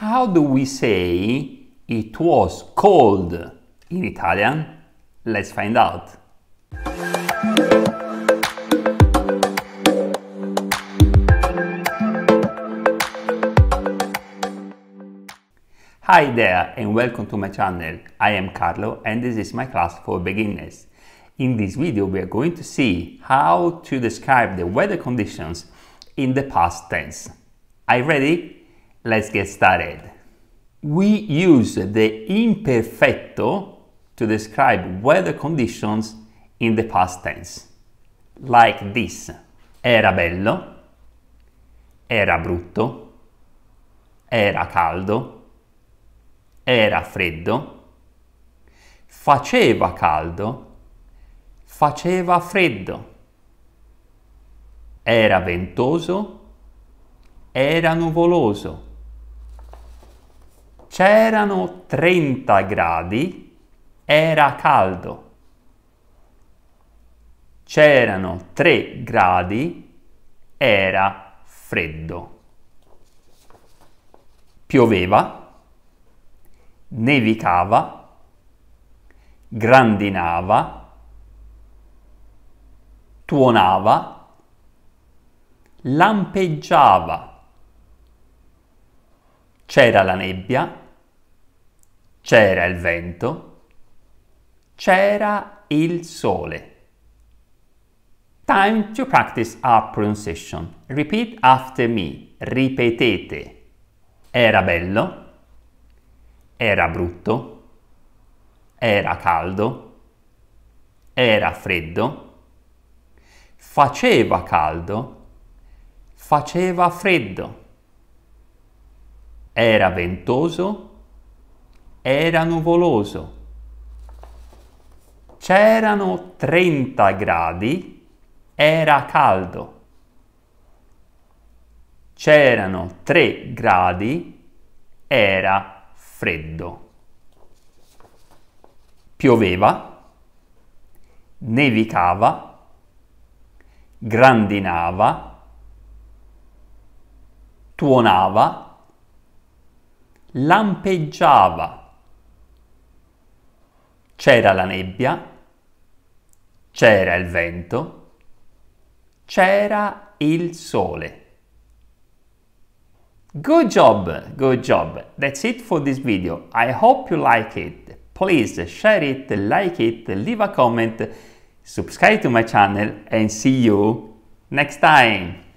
How do we say it was cold in Italian? Let's find out. Hi there and welcome to my channel. I am Carlo and this is my class for beginners. In this video we are going to see how to describe the weather conditions in the past tense. Are you ready? Let's get started. We use the imperfetto to describe weather conditions in the past tense. Like this. Era bello, era brutto, era caldo, era freddo, faceva caldo, faceva freddo, era ventoso, era nuvoloso. C'erano 30 gradi, era caldo. C'erano 3 gradi, era freddo. Pioveva, nevicava, grandinava, tuonava, lampeggiava c'era la nebbia, c'era il vento, c'era il sole. Time to practice our pronunciation. Repeat after me. Ripetete. Era bello. Era brutto. Era caldo. Era freddo. Faceva caldo. Faceva freddo. Era ventoso, era nuvoloso. C'erano 30 gradi, era caldo. C'erano 3 gradi, era freddo. Pioveva, nevicava, grandinava, tuonava, lampeggiava, c'era la nebbia, c'era il vento, c'era il sole. Good job, good job. That's it for this video. I hope you like it. Please share it, like it, leave a comment, subscribe to my channel and see you next time.